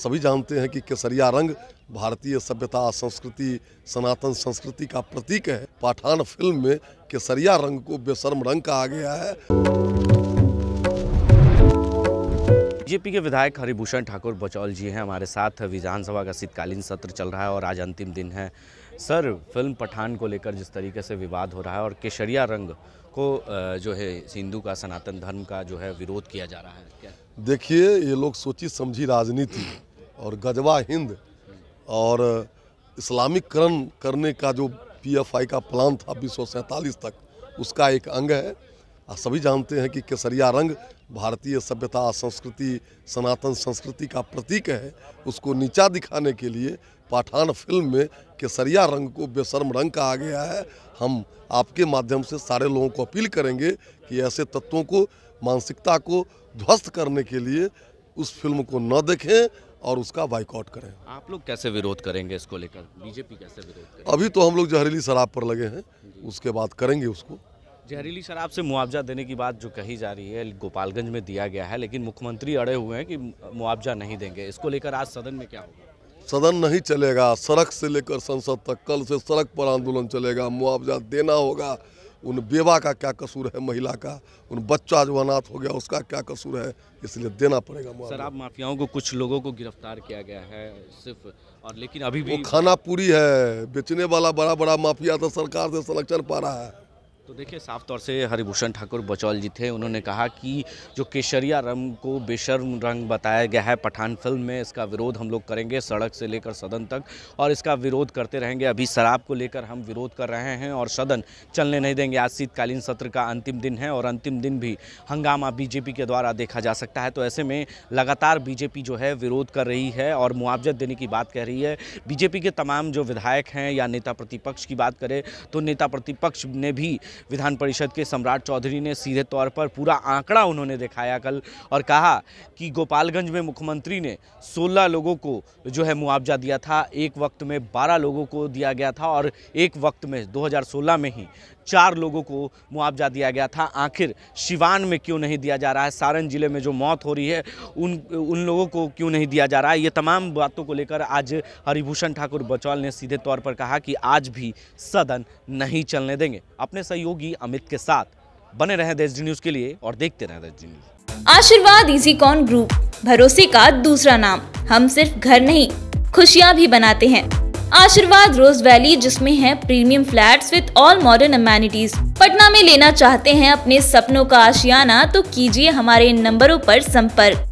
सभी जानते हैं कि केसरिया रंग भारतीय सभ्यता संस्कृति सनातन संस्कृति का प्रतीक है पाठान फिल्म में केसरिया रंग को बेसरम रंग कहा गया है बीजेपी के विधायक हरिभूषण ठाकुर बचौल जी हैं हमारे साथ विधानसभा का शीतकालीन सत्र चल रहा है और आज अंतिम दिन है सर फिल्म पठान को लेकर जिस तरीके से विवाद हो रहा है और केशरिया रंग को जो है हिंदू का सनातन धर्म का जो है विरोध किया जा रहा है देखिए ये लोग सोची समझी राजनीति और गजवा हिंद और इस्लामिकरण करने का जो पी का प्लान था बीस तक उसका एक अंग है सभी जानते हैं कि केसरिया रंग भारतीय सभ्यता संस्कृति सनातन संस्कृति का प्रतीक है उसको नीचा दिखाने के लिए पाठान फिल्म में केसरिया रंग को बेशर्म रंग कहा गया है हम आपके माध्यम से सारे लोगों को अपील करेंगे कि ऐसे तत्वों को मानसिकता को ध्वस्त करने के लिए उस फिल्म को न देखें और उसका बाइकआउट करें आप लोग कैसे विरोध करेंगे इसको लेकर बीजेपी कैसे विरोध करेंगे अभी तो हम लोग जहरीली शराब पर लगे हैं उसके बाद करेंगे उसको जहरीली शराब से मुआवजा देने की बात जो कही जा रही है गोपालगंज में दिया गया है लेकिन मुख्यमंत्री अड़े हुए हैं कि मुआवजा नहीं देंगे इसको लेकर आज सदन में क्या होगा सदन नहीं चलेगा सड़क से लेकर संसद तक कल से सड़क पर आंदोलन चलेगा मुआवजा देना होगा उन बेवा का क्या कसूर है महिला का उन बच्चा जो अनाथ हो गया उसका क्या कसूर है इसलिए देना पड़ेगा शराब माफियाओं को कुछ लोगों को गिरफ्तार किया गया है सिर्फ और लेकिन अभी भी वो खाना पूरी है बेचने वाला बड़ा बड़ा माफिया तो सरकार से संरक्षण पा रहा है तो देखिए साफ तौर से हरिभूषण ठाकुर बचौल जी थे उन्होंने कहा कि जो केशरिया रंग को बेशर्म रंग बताया गया है पठान फिल्म में इसका विरोध हम लोग करेंगे सड़क से लेकर सदन तक और इसका विरोध करते रहेंगे अभी शराब को लेकर हम विरोध कर रहे हैं और सदन चलने नहीं देंगे आज शीतकालीन सत्र का अंतिम दिन है और अंतिम दिन भी हंगामा बीजेपी के द्वारा देखा जा सकता है तो ऐसे में लगातार बीजेपी जो है विरोध कर रही है और मुआवजा देने की बात कह रही है बीजेपी के तमाम जो विधायक हैं या नेता प्रतिपक्ष की बात करें तो नेता प्रतिपक्ष ने भी विधान परिषद के सम्राट चौधरी ने सीधे तौर पर पूरा आंकड़ा उन्होंने दिखाया कल और कहा कि गोपालगंज में मुख्यमंत्री ने 16 लोगों को जो है मुआवजा दिया था एक वक्त में 12 लोगों को दिया गया था और एक वक्त में 2016 में ही चार लोगों को मुआवजा दिया गया था आखिर शिवान में क्यों नहीं दिया जा रहा है सारण जिले में जो मौत हो रही है उन उन लोगों को क्यों नहीं दिया जा रहा है ये तमाम बातों को लेकर आज हरिभूषण ठाकुर बचौल ने सीधे तौर पर कहा कि आज भी सदन नहीं चलने देंगे अपने सहयोग योगी अमित के साथ बने रहे देश न्यूज के लिए और देखते रहे देश न्यूज आशीर्वाद इजी कॉन ग्रुप भरोसे का दूसरा नाम हम सिर्फ घर नहीं खुशियाँ भी बनाते हैं आशीर्वाद रोज वैली जिसमें है premium flats with all modern amenities Patna में लेना चाहते हैं अपने सपनों का आशियाना तो कीजिए हमारे इन नंबरों पर संपर्क